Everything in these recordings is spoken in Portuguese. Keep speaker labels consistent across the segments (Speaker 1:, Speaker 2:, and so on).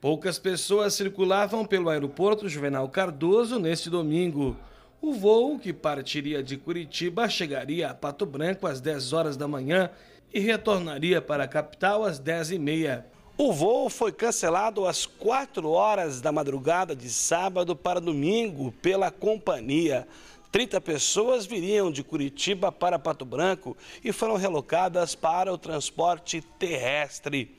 Speaker 1: Poucas pessoas circulavam pelo aeroporto Juvenal Cardoso neste domingo. O voo, que partiria de Curitiba, chegaria a Pato Branco às 10 horas da manhã e retornaria para a capital às 10h30. O voo foi cancelado às 4 horas da madrugada de sábado para domingo pela companhia. 30 pessoas viriam de Curitiba para Pato Branco e foram relocadas para o transporte terrestre.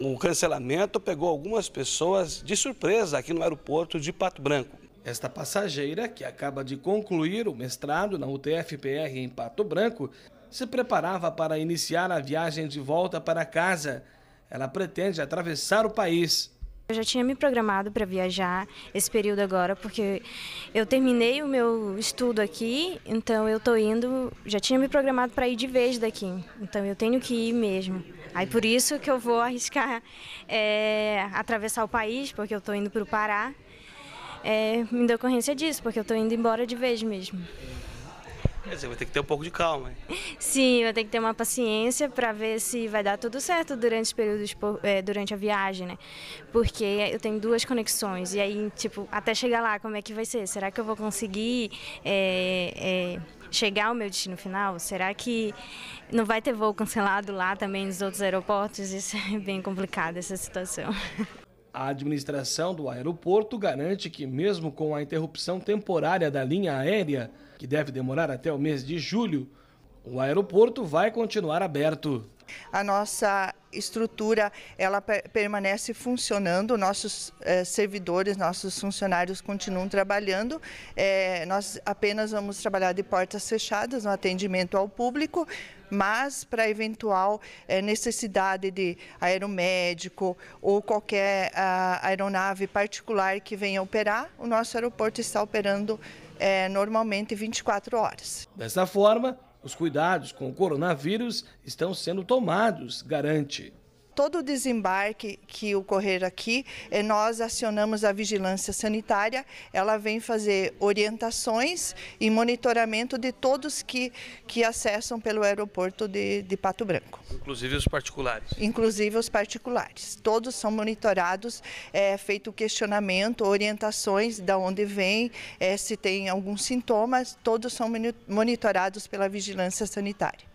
Speaker 1: O cancelamento pegou algumas pessoas de surpresa aqui no aeroporto de Pato Branco. Esta passageira, que acaba de concluir o mestrado na UTFPR em Pato Branco, se preparava para iniciar a viagem de volta para casa. Ela pretende atravessar o país.
Speaker 2: Eu já tinha me programado para viajar esse período agora, porque eu terminei o meu estudo aqui, então eu estou indo, já tinha me programado para ir de vez daqui. Então eu tenho que ir mesmo. Aí por isso que eu vou arriscar é, atravessar o país, porque eu estou indo para o Pará, é, em decorrência disso, porque eu estou indo embora de vez mesmo.
Speaker 1: Você vai ter que ter um pouco de calma.
Speaker 2: Sim, vai ter que ter uma paciência para ver se vai dar tudo certo durante os períodos é, durante a viagem, né? Porque eu tenho duas conexões e aí, tipo, até chegar lá, como é que vai ser? Será que eu vou conseguir é, é chegar ao meu destino final? Será que não vai ter voo cancelado lá também nos outros aeroportos? Isso é bem complicado, essa situação.
Speaker 1: A administração do aeroporto garante que, mesmo com a interrupção temporária da linha aérea, que deve demorar até o mês de julho, o aeroporto vai continuar aberto
Speaker 3: a nossa estrutura ela permanece funcionando, nossos eh, servidores, nossos funcionários continuam trabalhando, eh, nós apenas vamos trabalhar de portas fechadas no atendimento ao público, mas para eventual eh, necessidade de aeromédico ou qualquer ah, aeronave particular que venha operar, o nosso aeroporto está operando normalmente 24 horas.
Speaker 1: Dessa forma, os cuidados com o coronavírus estão sendo tomados, garante
Speaker 3: todo o desembarque que ocorrer aqui, eh, nós acionamos a vigilância sanitária, ela vem fazer orientações e monitoramento de todos que, que acessam pelo aeroporto de, de Pato Branco. Inclusive os particulares? Inclusive os particulares. Todos são monitorados, é feito questionamento, orientações de onde vem, é, se tem alguns sintomas, todos são monitorados pela vigilância sanitária.